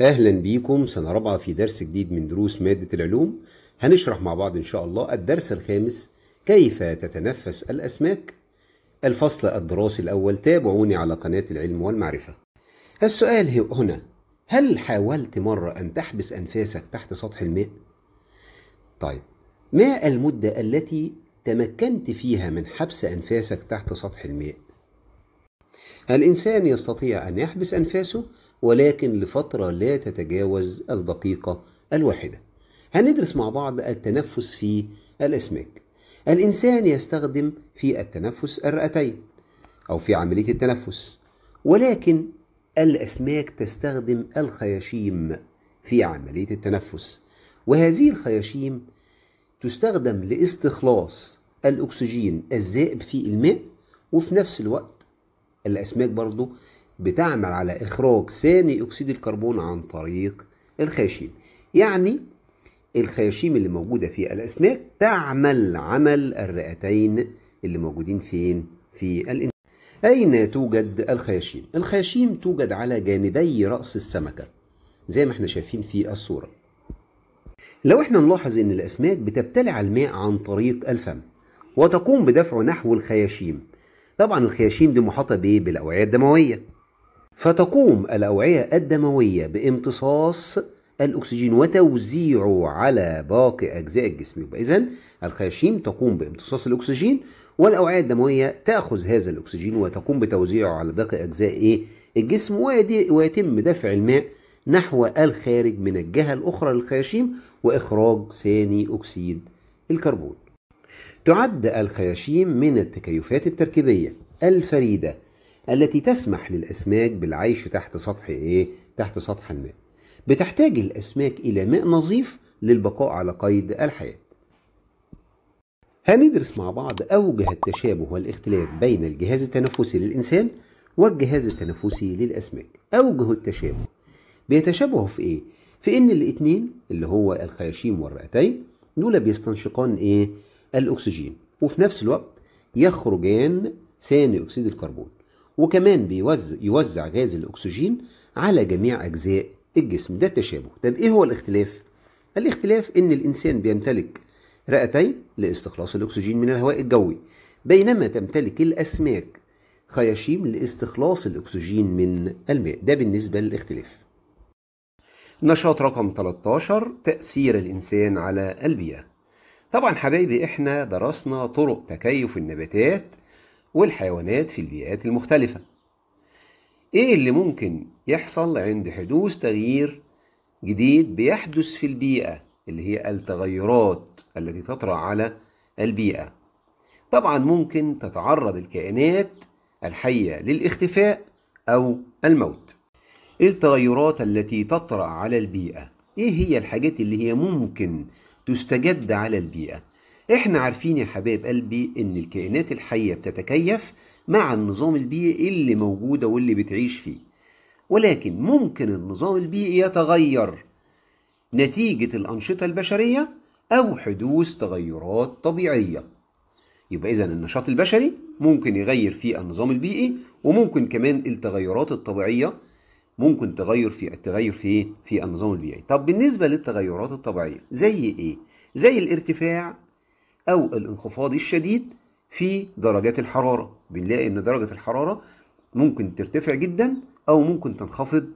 اهلا بيكم سنه رابعه في درس جديد من دروس ماده العلوم هنشرح مع بعض ان شاء الله الدرس الخامس كيف تتنفس الاسماك الفصل الدراسي الاول تابعوني على قناه العلم والمعرفه السؤال هنا هل حاولت مره ان تحبس انفاسك تحت سطح الماء طيب ما المده التي تمكنت فيها من حبس انفاسك تحت سطح الماء الانسان يستطيع ان يحبس انفاسه ولكن لفترة لا تتجاوز الدقيقة الواحدة هندرس مع بعض التنفس في الأسماك الإنسان يستخدم في التنفس الرئتين أو في عملية التنفس ولكن الأسماك تستخدم الخياشيم في عملية التنفس وهذه الخياشيم تستخدم لاستخلاص الأكسجين الذائب في الماء وفي نفس الوقت الأسماك برضو بتعمل على إخراج ثاني أكسيد الكربون عن طريق الخياشيم يعني الخياشيم اللي موجودة في الأسماك تعمل عمل الرئتين اللي موجودين فين في الإنسان أين توجد الخياشيم؟ الخياشيم توجد على جانبي رأس السمكة زي ما احنا شايفين في الصورة لو احنا نلاحظ ان الأسماك بتبتلع الماء عن طريق الفم وتقوم بدفعه نحو الخياشيم طبعا الخياشيم دي محاطة بايه؟ بالأوعية الدموية فتقوم الأوعية الدموية بامتصاص الأكسجين وتوزيعه على باقي أجزاء الجسم يبقى إذا الخياشيم تقوم بامتصاص الأكسجين والأوعية الدموية تأخذ هذا الأكسجين وتقوم بتوزيعه على باقي أجزاء إيه الجسم ويتم دفع الماء نحو الخارج من الجهة الأخرى للخياشيم وإخراج ثاني أكسيد الكربون. تعد الخياشيم من التكيفات التركيبية الفريدة التي تسمح للأسماك بالعيش تحت سطح إيه؟ تحت سطح الماء. بتحتاج الأسماك إلى ماء نظيف للبقاء على قيد الحياة. هندرس مع بعض أوجه التشابه والاختلاف بين الجهاز التنفسي للإنسان والجهاز التنفسي للأسماك. أوجه التشابه بيتشابهوا في إيه؟ في إن الاتنين اللي هو الخياشيم والرئتين دول بيستنشقان إيه؟ الأكسجين وفي نفس الوقت يخرجان ثاني أكسيد الكربون. وكمان بيوزع يوزع غاز الاكسجين على جميع اجزاء الجسم ده التشابه طب ايه هو الاختلاف الاختلاف ان الانسان بيمتلك رئتين لاستخلاص الاكسجين من الهواء الجوي بينما تمتلك الاسماك خياشيم لاستخلاص الاكسجين من الماء ده بالنسبه للاختلاف نشاط رقم 13 تاثير الانسان على البيئه طبعا حبايبي احنا درسنا طرق تكيف النباتات والحيوانات في البيئات المختلفة إيه اللي ممكن يحصل عند حدوث تغيير جديد بيحدث في البيئة اللي هي التغيرات التي تطرأ على البيئة طبعا ممكن تتعرض الكائنات الحية للاختفاء أو الموت إيه التغيرات التي تطرأ على البيئة إيه هي الحاجات اللي هي ممكن تستجد على البيئة احنا عارفين يا حبايب قلبي ان الكائنات الحية بتتكيف مع النظام البيئي اللي موجودة واللي بتعيش فيه ولكن ممكن النظام البيئي يتغير نتيجة الأنشطة البشرية أو حدوث تغيرات طبيعية يبقى إذا النشاط البشري ممكن يغير في النظام البيئي وممكن كمان التغيرات الطبيعية ممكن تغير في التغير في في النظام البيئي طب بالنسبة للتغيرات الطبيعية زي إيه؟ زي الارتفاع أو الانخفاض الشديد في درجات الحرارة بنلاقي إن درجة الحرارة ممكن ترتفع جدا أو ممكن تنخفض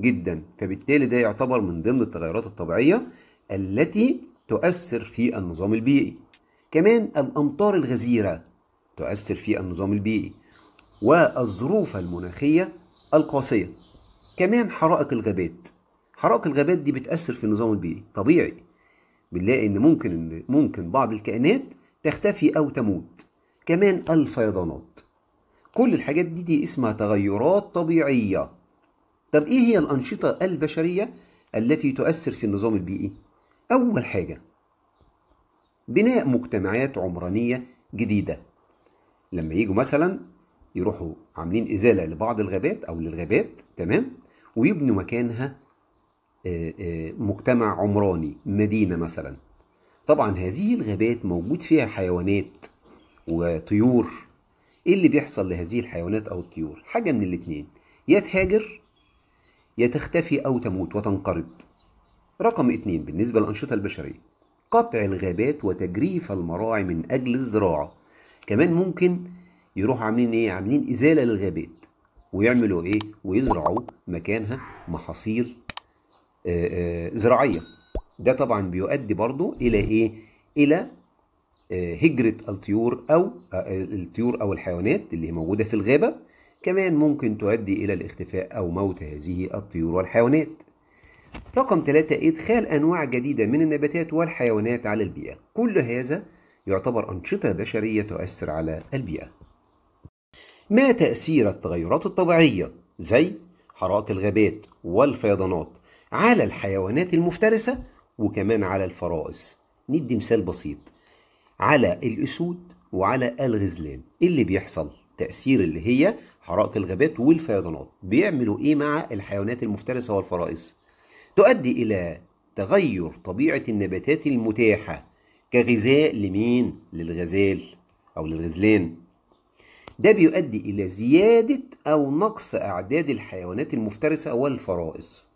جدا فبالتالي ده يعتبر من ضمن التغيرات الطبيعية التي تؤثر في النظام البيئي كمان الأمطار الغزيرة تؤثر في النظام البيئي والظروف المناخية القاسية كمان حرائق الغابات حرائق الغابات دي بتأثر في النظام البيئي طبيعي بنلاقي ان ممكن ان ممكن بعض الكائنات تختفي او تموت كمان الفيضانات كل الحاجات دي دي اسمها تغيرات طبيعيه طب ايه هي الانشطه البشريه التي تؤثر في النظام البيئي اول حاجه بناء مجتمعات عمرانيه جديده لما يجوا مثلا يروحوا عاملين ازاله لبعض الغابات او للغابات تمام ويبنوا مكانها مجتمع عمراني مدينة مثلا طبعا هذه الغابات موجود فيها حيوانات وطيور ايه اللي بيحصل لهذه الحيوانات او الطيور حاجة من الاتنين يا تهاجر يا تختفي او تموت وتنقرض رقم اتنين بالنسبة للأنشطة البشرية قطع الغابات وتجريف المراعي من أجل الزراعة كمان ممكن يروحوا عاملين ايه عاملين ازاله للغابات ويعملوا ايه ويزرعوا مكانها محاصيل آه، آه، زراعيه ده طبعا بيؤدي برضو الى ايه الى آه، هجره الطيور او الطيور او الحيوانات اللي موجوده في الغابه كمان ممكن تؤدي الى الاختفاء او موت هذه الطيور والحيوانات رقم ثلاثة إدخال أنواع جديدة من النباتات والحيوانات على البيئة كل هذا يعتبر أنشطة بشرية تؤثر على البيئة ما تأثير التغيرات الطبيعية زي حرائق الغابات والفيضانات على الحيوانات المفترسة وكمان على الفرائس ندي مثال بسيط على الأسود وعلى الغزلان إيه اللي بيحصل تأثير اللي هي حرائق الغابات والفيضانات بيعملوا إيه مع الحيوانات المفترسة والفرائس تؤدي إلى تغير طبيعة النباتات المتاحة كغذاء لمين للغزال أو للغزلان ده بيؤدي إلى زيادة أو نقص أعداد الحيوانات المفترسة والفرائس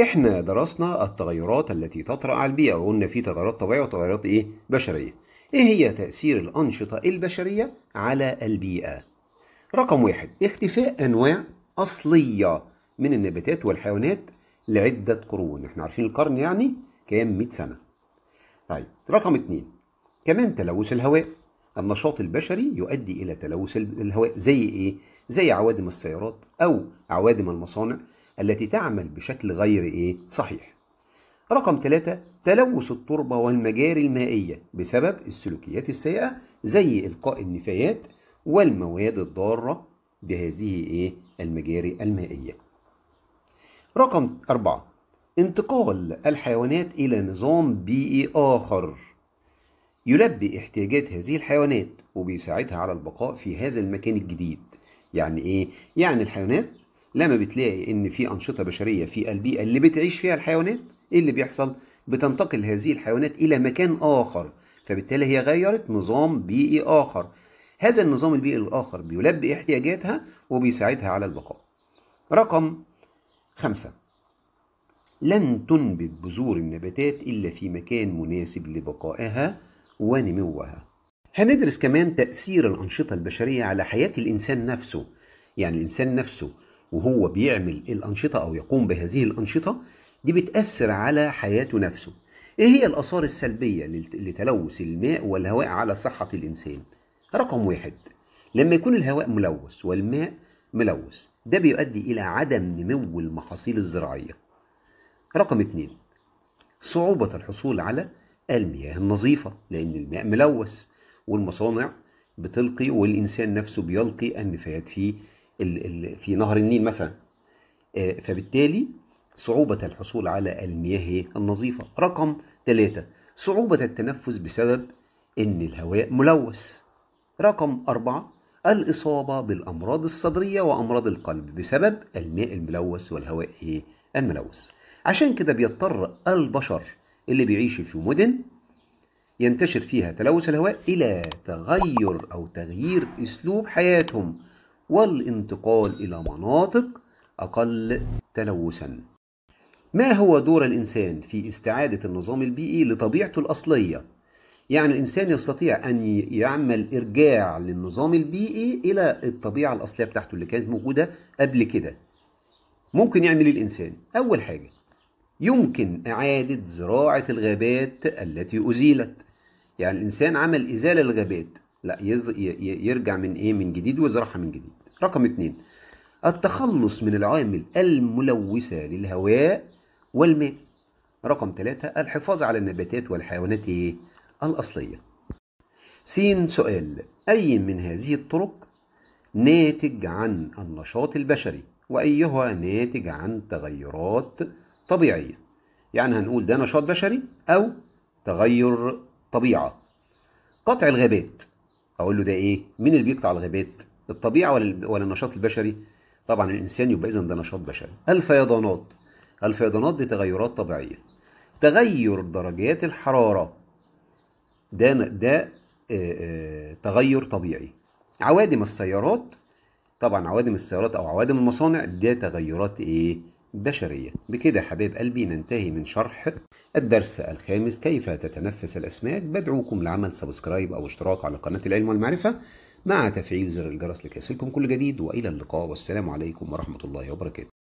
احنا درسنا التغيرات التي تطرأ على البيئة وقلنا في تغيرات طبيعية وتغيرات ايه بشرية ايه هي تأثير الأنشطة البشرية على البيئة رقم واحد اختفاء أنواع أصلية من النباتات والحيوانات لعدة قرون احنا عارفين القرن يعني كام 100 سنة طيب رقم اتنين كمان تلوث الهواء النشاط البشري يؤدي إلى تلوث الهواء زي إيه؟ زي عوادم السيارات أو عوادم المصانع التي تعمل بشكل غير إيه صحيح رقم ثلاثة تلوث التربة والمجاري المائية بسبب السلوكيات السيئة زي إلقاء النفايات والمواد الضارة بهذه إيه المجاري المائية رقم أربعة انتقال الحيوانات إلى نظام بيئي آخر يلبي احتياجات هذه الحيوانات وبيساعدها على البقاء في هذا المكان الجديد يعني إيه؟ يعني الحيوانات لما بتلاقي ان في انشطه بشريه في البيئه اللي بتعيش فيها الحيوانات ايه اللي بيحصل بتنتقل هذه الحيوانات الى مكان اخر فبالتالي هي غيرت نظام بيئي اخر هذا النظام البيئي الاخر بيلبي احتياجاتها وبيساعدها على البقاء رقم خمسة لن تنبت بذور النباتات إلا في مكان مناسب لبقائها ونموها هندرس كمان تأثير الأنشطة البشرية على حياة الإنسان نفسه يعني الإنسان نفسه وهو بيعمل الأنشطة أو يقوم بهذه الأنشطة دي بتأثر على حياته نفسه إيه هي الآثار السلبية لتلوث الماء والهواء على صحة الإنسان؟ رقم واحد لما يكون الهواء ملوث والماء ملوث ده بيؤدي إلى عدم نمو المحاصيل الزراعية رقم اتنين صعوبة الحصول على المياه النظيفة لأن الماء ملوث والمصانع بتلقي والإنسان نفسه بيلقي النفايات فيه في نهر النيل مثلا آه، فبالتالي صعوبة الحصول على المياه النظيفة رقم ثلاثة صعوبة التنفس بسبب إن الهواء ملوث رقم أربعة الإصابة بالأمراض الصدرية وأمراض القلب بسبب الماء الملوث والهواء الملوث عشان كده بيضطر البشر اللي بيعيشوا في مدن ينتشر فيها تلوث الهواء إلى تغير أو تغيير أسلوب حياتهم والانتقال إلى مناطق أقل تلوثا ما هو دور الإنسان في استعادة النظام البيئي لطبيعته الأصلية؟ يعني الإنسان يستطيع أن يعمل إرجاع للنظام البيئي إلى الطبيعة الأصلية بتاعته اللي كانت موجودة قبل كده ممكن يعمل إيه الإنسان أول حاجة يمكن إعادة زراعة الغابات التي أزيلت يعني الإنسان عمل إزالة للغابات لا يرجع من إيه من جديد ويزرعها من جديد رقم اثنين التخلص من العوامل الملوثة للهواء والماء رقم ثلاثة الحفاظ على النباتات والحيوانات الأصلية سين سؤال أي من هذه الطرق ناتج عن النشاط البشري وأيها ناتج عن تغيرات طبيعية يعني هنقول ده نشاط بشري أو تغير طبيعة قطع الغابات أقول له ده إيه؟ مين اللي بيقطع الغابات؟ الطبيعه ولا, ولا النشاط البشري طبعا الإنسان يبقى إذا ده نشاط بشري الفيضانات الفيضانات دي تغيرات طبيعية تغير درجات الحرارة ده ده آه، آه، تغير طبيعي عوادم السيارات طبعا عوادم السيارات او عوادم المصانع ده تغيرات ايه بشريه بكده يا حبايب قلبي ننتهي من شرح الدرس الخامس كيف تتنفس الاسماك بدعوكم لعمل سبسكرايب او اشتراك على قناه العلم والمعرفه مع تفعيل زر الجرس يصلكم كل جديد والى اللقاء والسلام عليكم ورحمه الله وبركاته